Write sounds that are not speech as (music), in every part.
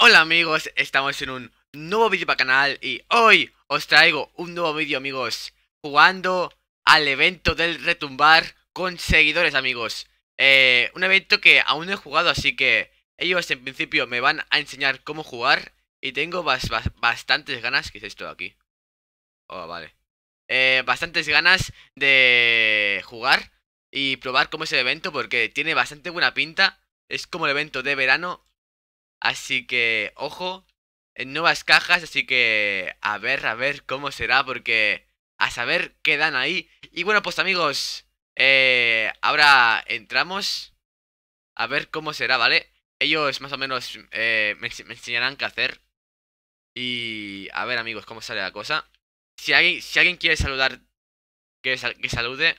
Hola amigos, estamos en un nuevo vídeo para canal y hoy os traigo un nuevo vídeo amigos Jugando al evento del retumbar con seguidores amigos eh, Un evento que aún no he jugado así que ellos en principio me van a enseñar cómo jugar Y tengo bastantes ganas, que es esto aquí? Oh, vale eh, Bastantes ganas de jugar y probar cómo es el evento porque tiene bastante buena pinta Es como el evento de verano Así que, ojo, en nuevas cajas, así que a ver, a ver cómo será, porque a saber qué dan ahí. Y bueno, pues amigos, eh, ahora entramos a ver cómo será, ¿vale? Ellos más o menos eh, me, enseñarán qué hacer. Y a ver, amigos, cómo sale la cosa. Si alguien, quiere saludar, que, salude.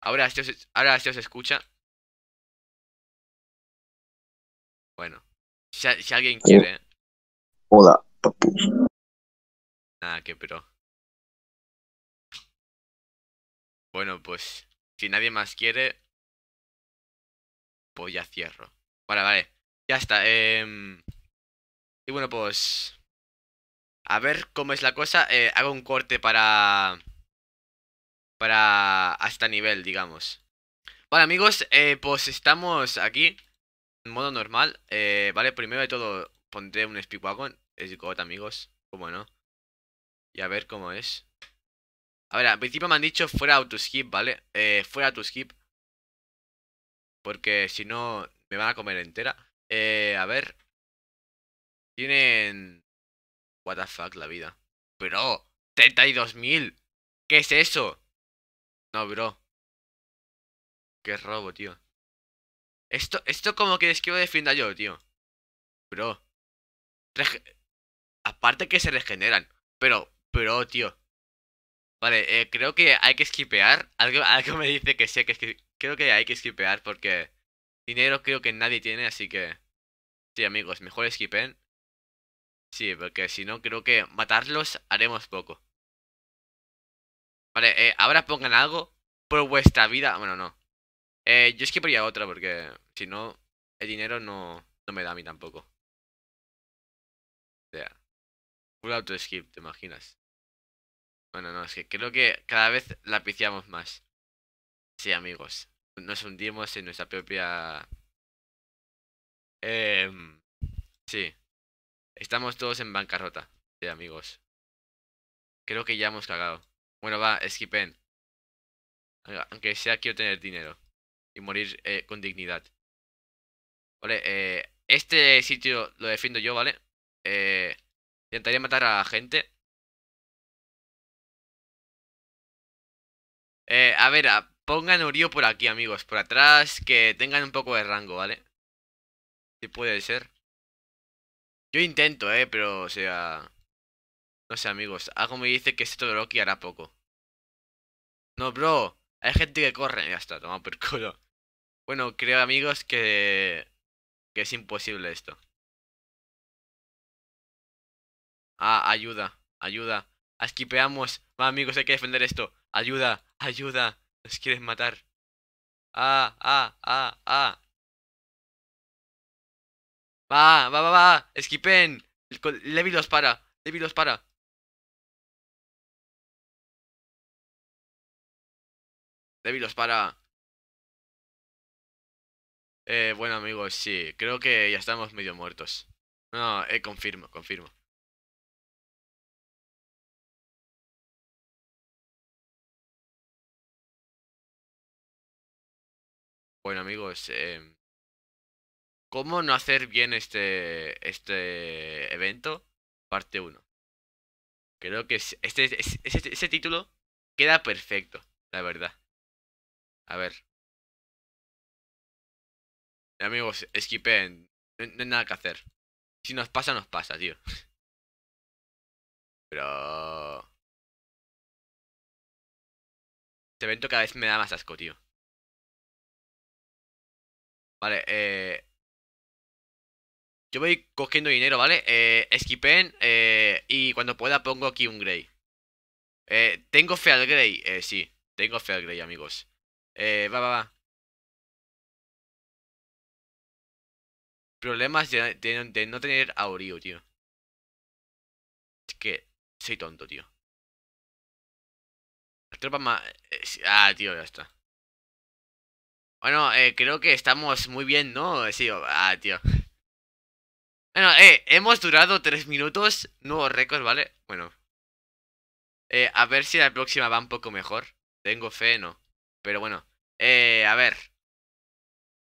Ahora ahora si os escucha. Bueno. Si, alguien quiere. Hola, Nada, ah, que pero. Bueno, pues si nadie más quiere, pues ya cierro. Vale, vale. Ya está. Eh... Y bueno, pues... A ver cómo es la cosa. Eh, hago un corte para... Para... Hasta nivel, digamos. Vale, amigos, eh, pues estamos aquí modo normal, eh, vale, primero de todo pondré un Speedwagon, es God, amigos, como no. Y a ver cómo es. A ver, al principio me han dicho fuera autoskip, ¿vale? Eh, fuera autoskip. Porque si no, me van a comer entera. Eh, a ver. Tienen... What the fuck, la vida. Bro, 32.000. ¿Qué es eso? No, bro. Qué robo, tío. Esto, esto como es que lo defiendo yo, tío. Bro. Aparte que se regeneran. Pero, pero, tío. Vale, eh, creo que hay que skipear. Algo, algo me dice que sé sí, que creo que hay que skipear porque dinero creo que nadie tiene, así que... Sí, amigos, mejor skipen. Sí, porque si no, creo que matarlos haremos poco. Vale, eh, ahora pongan algo por vuestra vida. Bueno, no. Eh, yo es otra porque si no, el dinero no, no me da a mí tampoco. O sea, full auto skip, ¿te imaginas? Bueno, no, es que creo que cada vez la más. Sí, amigos. Nos hundimos en nuestra propia... Eh, sí. Estamos todos en bancarrota. Sí, amigos. Creo que ya hemos cagado. Bueno, va, skipen. Aunque sea quiero tener dinero y morir eh, con dignidad. Vale, eh, este sitio lo defiendo yo, ¿vale? Eh, intentaré matar a la gente. Eh, a ver, pongan Urio por aquí, amigos. Por atrás, que tengan un poco de rango, ¿vale? Si puede ser. Yo intento, ¿eh? Pero, o sea... No sé, amigos. Algo me dice que este Todoroki hará poco. No, bro. Hay gente que corre. Ya está, toma por culo. Bueno, creo amigos que, que es imposible esto. Ah, ayuda, ayuda. Esquipeamos. Va amigos, hay que defender esto. Ayuda, ayuda. Nos quieren matar. Ah, ah, ah, ah. Va, va, va, va. Esquipen. Levi los para. Levi los para. Levi los para. Eh, bueno amigos, sí, creo que ya estamos medio muertos. No, eh, confirmo, confirmo. Bueno amigos, em, ¿cómo no hacer bien este, este evento? Parte 1. Creo que este, título queda perfecto, la verdad. A ver. Amigos, skipen. No, hay nada que hacer. Si nos pasa, nos pasa, tío. (laughs) Pero... Este evento cada vez me da más asco, tío. Vale, eh... Yo voy cogiendo dinero, ¿vale? Eh, skipen eh, y cuando pueda pongo aquí un Grey. Eh, ¿Tengo fe al Grey? Eh, sí. Tengo fe al Grey, amigos. Eh, va, va, va. problemas de, no tener a tío. Es que soy tonto, tío. más... Eh, ah, tío, ya está. Bueno, eh, creo que estamos muy bien, ¿no? Eh, sí, ah, tío. Bueno, eh, hemos durado tres minutos. nuevos récords ¿vale? Bueno. a ver si la próxima va un poco mejor. Tengo fe, no. Pero bueno. Eh, a ver.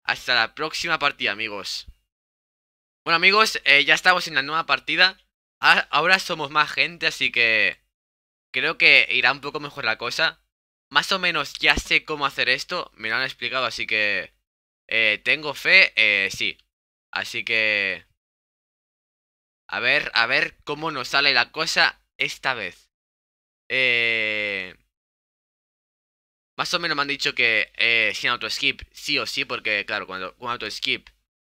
Hasta la próxima partida, amigos. Bueno amigos, eh, ya estamos en la nueva partida. Ahora somos más gente, así que creo que irá un poco mejor la cosa. Más o menos ya sé cómo hacer esto, me lo han explicado, así que eh, tengo fe, eh, sí. Así que... A ver, a ver cómo nos sale la cosa esta vez. Más o menos me han dicho que sin auto-skip, sí o sí, porque claro, cuando, con auto-skip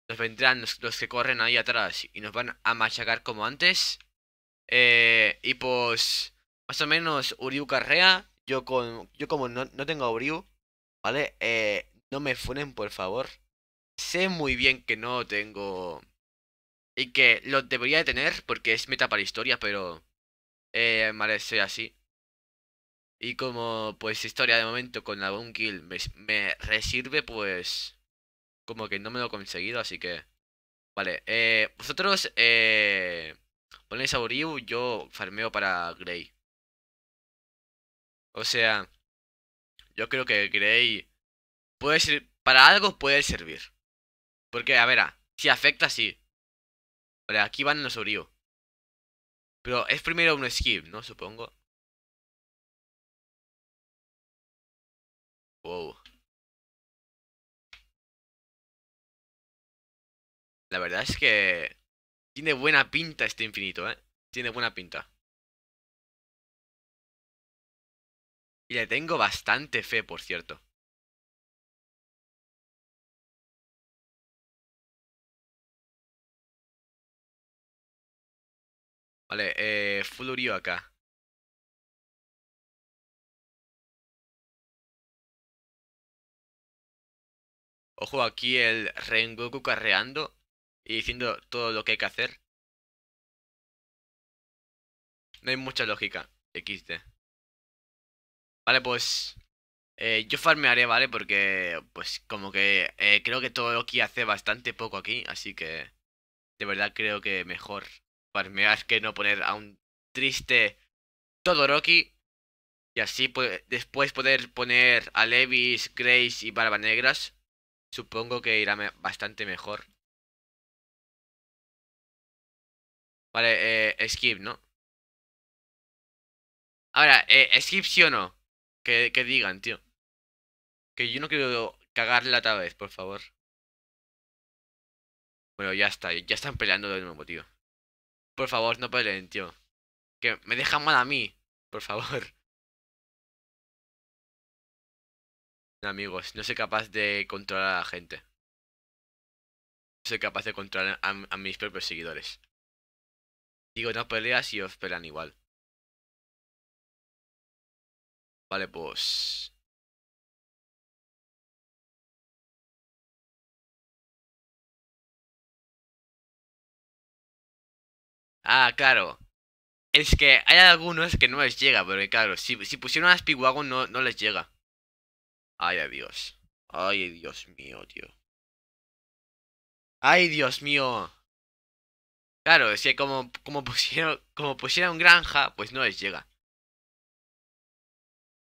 nos vendrán los, que corren ahí atrás y nos van a machacar como antes. Eh, y pues, más o menos Uriu carrea. Yo, con, yo como no, no tengo a Uriu, ¿vale? Eh, no me funen, por favor. Sé muy bien que no tengo... Y que lo debería de tener porque es meta para historia, pero... Eh, soy así. Y como pues historia de momento con la Bone Kill me, me resirve, pues como que no me lo he conseguido, así que... Vale, eh, vosotros eh, ponéis a Oriu, yo farmeo para Grey. O sea, yo creo que Grey puede ser, para algo puede servir. Porque, a ver, ah, si afecta, sí. Vale, aquí van los Oriu. Pero es primero un skip, ¿no? Supongo. Wow. La verdad es que tiene buena pinta este infinito, ¿eh? Tiene buena pinta. Y le tengo bastante fe, por cierto. Vale, eh, Flurio acá. Ojo aquí el Rengoku carreando y diciendo todo lo que hay que hacer. No hay mucha lógica. XD. Vale, pues... Eh, yo farmearé, ¿vale? Porque, pues, como que eh, creo que todo Rocky hace bastante poco aquí, así que... De verdad creo que mejor farmear que no poner a un triste Todo Rocky. Y así pues, después poder poner a Levis, Grace y Barba Negras. Supongo que irá bastante mejor. Vale, eh, skip, ¿no? Ahora, eh, skip sí o no. Que, digan, tío. Que yo no quiero cagarla otra vez, por favor. Bueno, ya está. Ya están peleando de nuevo, tío. Por favor, no peleen, tío. Que me dejan mal a mí. Por favor. (laughs) amigos, no soy capaz de controlar a la gente. No soy capaz de controlar a mis propios seguidores. Digo, no peleas y os pelean igual. Vale, pues... Ah, claro. Es que hay algunos que no les llega, pero claro, si, pusieron a no, no les llega. Ay, Dios. Ay, Dios mío, tío. Ay, Dios mío. Claro, si como, como, pusieron, como pusieron granja, pues no les llega.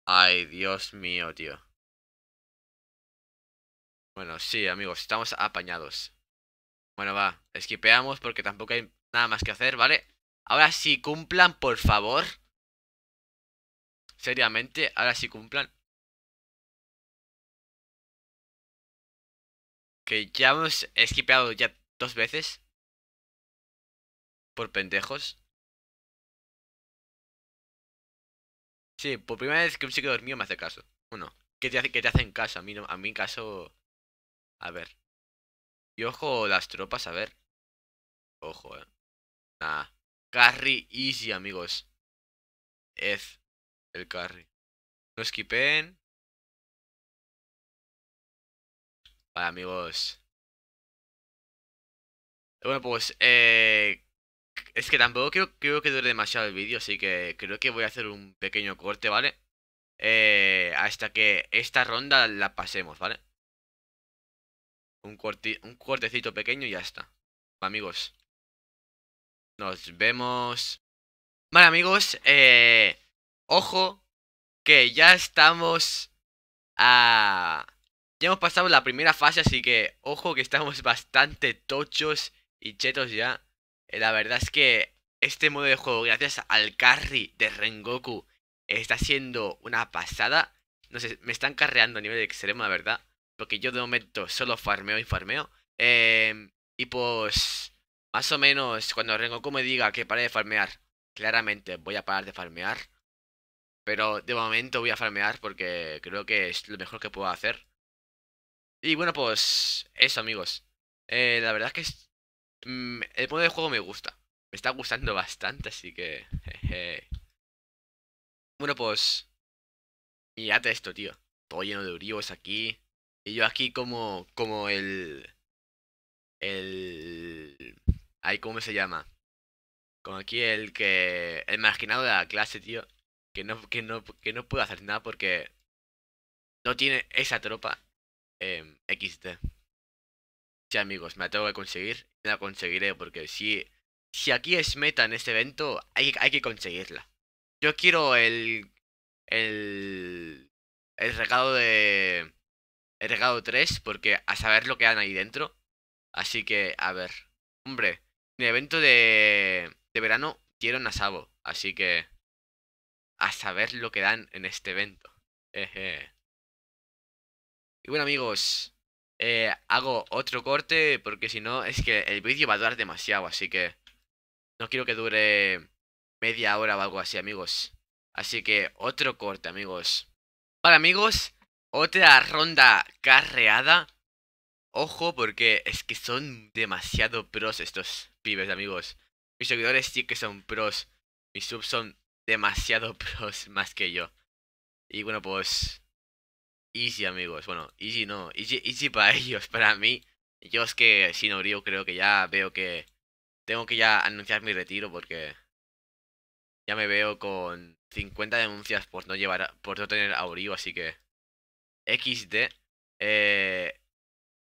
Ay, Dios mío, tío. Bueno, sí, amigos, estamos apañados. Bueno, va, esquipeamos porque tampoco hay nada más que hacer, ¿vale? Ahora sí cumplan, por favor. Seriamente, ahora sí cumplan. Que ya hemos esquipeado ya dos veces. ¿Por pendejos? Sí, por primera vez que un chico dormido me hace caso. Bueno, ¿qué te hace, que te hacen caso? A mí, no, a mí caso... A ver. Y ojo, las tropas, a ver. Ojo, eh. Nah. Carry easy, amigos. Es el carry. No skipen Vale, amigos. Bueno, pues, eh, es que tampoco creo, que dure demasiado el vídeo, así que creo que voy a hacer un pequeño corte, ¿vale? Eh, hasta que esta ronda la pasemos, ¿vale? Un, corti un cortecito pequeño y ya está. Amigos. Nos vemos. Vale, amigos. Eh, ojo que ya estamos a... Ya hemos pasado la primera fase, así que ojo que estamos (laughs) bastante tochos y chetos ya. Eh, la verdad es que este modo de juego, gracias al carry de Rengoku, está siendo una pasada. No sé, me están carreando a nivel de extremo, la verdad. Porque yo de momento solo farmeo y farmeo. Em, y pues, más o menos, cuando Rengoku me diga que pare de farmear, claramente voy a parar de farmear. Pero de momento voy a farmear porque creo que es lo mejor que puedo hacer. Y bueno, pues eso amigos. Eh, la verdad es que Mm, el modo de juego me gusta. Me está gustando bastante, así que... Jeje. Bueno, pues... Mirad esto, tío. Todo lleno de uribos aquí. Y yo aquí como... Como el... El... Ay, ¿cómo se llama? Como aquí el que... El marginado de la clase, tío. Que no, que no, que no puede hacer nada porque... No tiene esa tropa. Eh, em, XD. Sí, amigos, me la tengo que conseguir la conseguiré, porque si, si aquí es meta en este evento, hay, hay que conseguirla. Yo quiero el. El. El regalo de. El regalo 3, porque a saber lo que dan ahí dentro. Así que, a ver. Hombre, en evento de. De verano dieron a Sabo, así que. A saber lo que dan en este evento. Y bueno, amigos eh, hago otro corte porque si no es que el vídeo va a durar demasiado, así que no quiero que dure media hora o algo así, amigos. Así que otro corte, amigos. Vale, amigos, otra ronda carreada. Ojo porque es que son demasiado pros estos pibes, amigos. Mis seguidores sí que son pros. Mis subs son demasiado (laughs) pros más que yo. Y bueno, pues Easy, amigos. Bueno, easy no. Easy, para (laughs) ellos, para mí. Yo es que sin Oriu creo que ya veo que tengo que ya anunciar mi retiro porque ya me veo con 50 denuncias por no llevar por no tener a Oriu, así que XD eh,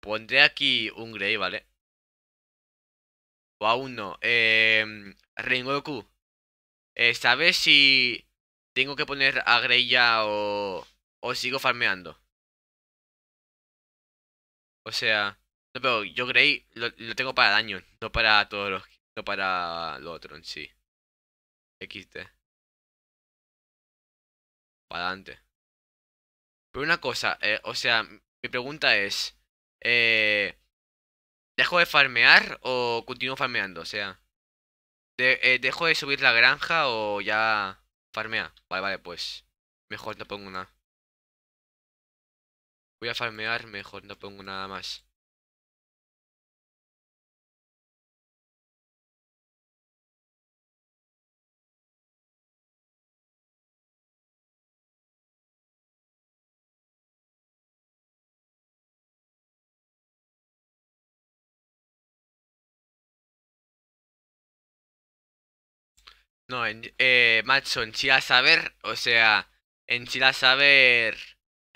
pondré aquí un Grey, ¿vale? O aún no. Eh, Rengoku, eh, ¿sabes si tengo que poner a Grey ya o o sigo farmeando. O sea, no, pero yo creí, lo, tengo para daño, no para todos los, no para lo otro en sí. XT Para adelante. Pero una cosa, eh, o sea, mi pregunta es, eh, ¿dejo de farmear o continúo farmeando? O sea, eh, ¿dejo de subir la granja o ya farmea? Vale, vale, pues mejor no pongo nada. Voy a farmear mejor, no pongo nada más. No, en, eh, macho, en Chile saber, o sea, en a saber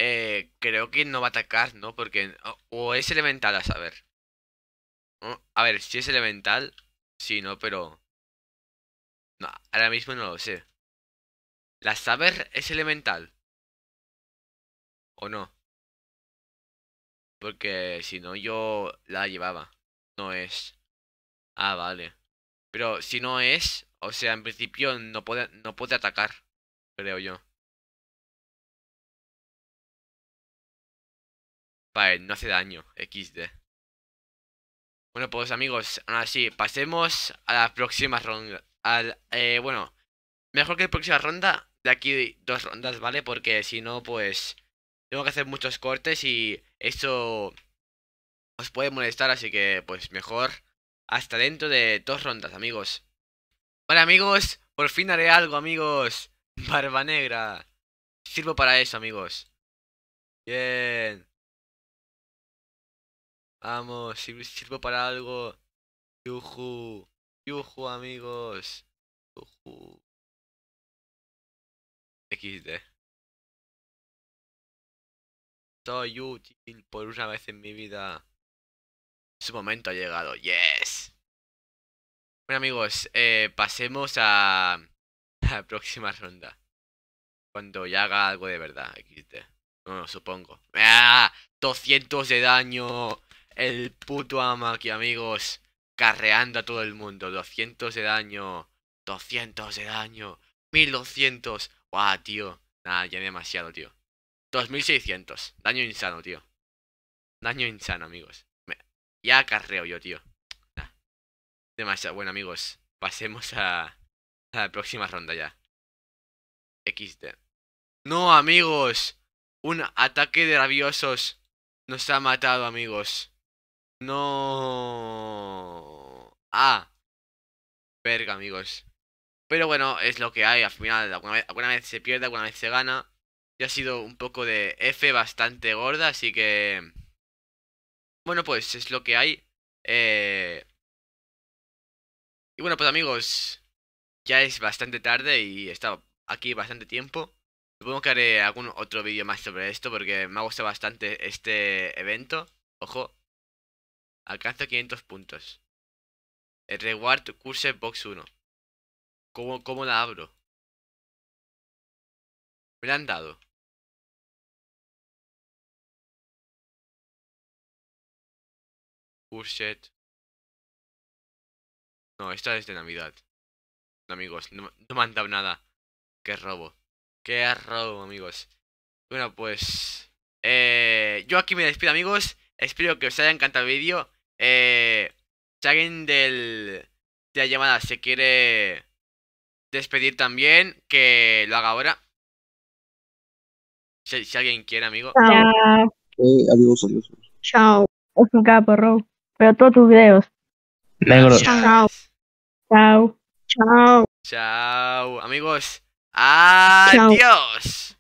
eh, creo que no va a atacar, ¿no? Porque... O, es elemental, a saber. A ver, si es elemental, Si ¿no? Pero... No, ahora mismo no lo sé. ¿La saber es elemental? ¿O no? Porque si no, yo la llevaba. No es. Ah, vale. Pero si no es, o sea, en principio no puede, no puede atacar, creo yo. Vale, eh, no hace daño. XD. Bueno, pues amigos, ahora sí, pasemos a la próxima ronda. Al, eh, bueno, mejor que la próxima ronda, de aquí dos rondas, ¿vale? Porque si no, pues tengo que hacer muchos cortes y eso os puede molestar, así que pues mejor hasta dentro de dos rondas, amigos. Vale, amigos, por fin haré algo, amigos. (laughs) Barba negra. Sirvo para eso, amigos. Bien. Vamos, sirvo para algo. Yuju. Yuju, amigos. Yuju. XD. Soy útil por una vez en mi vida. Su momento ha llegado. Yes. Bueno amigos, eh, pasemos a (laughs) la próxima ronda. Cuando ya haga algo de verdad. XD. No, supongo. ¡Ah! 200 de daño. El puto aquí, amigos. Carreando a todo el mundo. 200 de daño. 200 de daño. 1200. Guau, tío. Nada, ya demasiado, tío. 2600. Daño insano, tío. Daño insano, amigos. Ya carreo yo, tío. Demasiado. Bueno, amigos. Pasemos a... a la próxima ronda ya. XD. No, amigos. Un ataque de rabiosos nos ha matado, amigos. No. Ah. Verga, amigos. Pero bueno, es lo que hay. Al final, alguna vez, se pierde, alguna vez se gana. Ya ha sido un poco de F bastante gorda, así que... Bueno, pues es lo que hay. Eh... Y bueno, pues amigos, ya es bastante tarde y he estado aquí bastante tiempo. Supongo que haré algún otro vídeo más sobre esto porque me ha gustado bastante este evento. Ojo, Alcanza 500 puntos. El reward Curse Box 1. ¿Cómo, ¿Cómo la abro? Me la han dado. Curset. No, esta es de Navidad. amigos, no, no, me han dado nada. Qué robo. Qué robo, amigos. Bueno, pues... Eh, yo aquí me despido, amigos. Espero que os haya encantado el vídeo. Eh, si alguien del, de la llamada se quiere despedir también, que lo haga ahora. Si, alguien quiere, amigo. Chao. Eh, adiós, adiós. Chao. Es un capo, Pero todos tus videos. Negro. Chao. Chao. Chao. Chao. Amigos. Adiós.